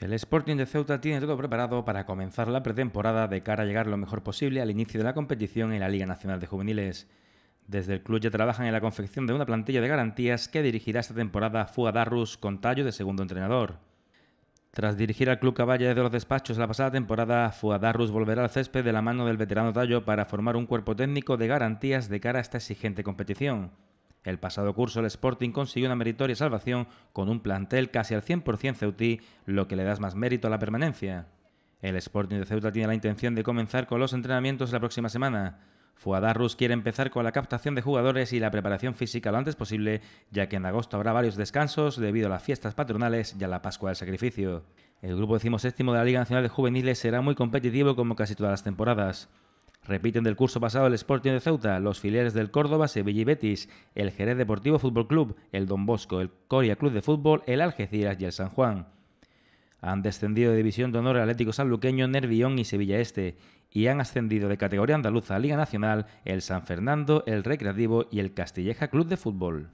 El Sporting de Ceuta tiene todo preparado para comenzar la pretemporada de cara a llegar lo mejor posible al inicio de la competición en la Liga Nacional de Juveniles. Desde el club ya trabajan en la confección de una plantilla de garantías que dirigirá esta temporada Fuadarrus con tallo de segundo entrenador. Tras dirigir al club Caballa de los despachos la pasada temporada, Fuadarrus volverá al césped de la mano del veterano Tallo para formar un cuerpo técnico de garantías de cara a esta exigente competición. El pasado curso el Sporting consiguió una meritoria salvación con un plantel casi al 100% ceutí, lo que le da más mérito a la permanencia. El Sporting de Ceuta tiene la intención de comenzar con los entrenamientos la próxima semana. Fuadarrus quiere empezar con la captación de jugadores y la preparación física lo antes posible, ya que en agosto habrá varios descansos debido a las fiestas patronales y a la Pascua del Sacrificio. El grupo decimoséptimo de la Liga Nacional de Juveniles será muy competitivo como casi todas las temporadas. Repiten del curso pasado el Sporting de Ceuta, los filiales del Córdoba, Sevilla y Betis, el Jerez Deportivo Fútbol Club, el Don Bosco, el Coria Club de Fútbol, el Algeciras y el San Juan. Han descendido de división de honor el Atlético Sanluqueño, Nervión y Sevilla Este, y han ascendido de categoría andaluza a Liga Nacional el San Fernando, el Recreativo y el Castilleja Club de Fútbol.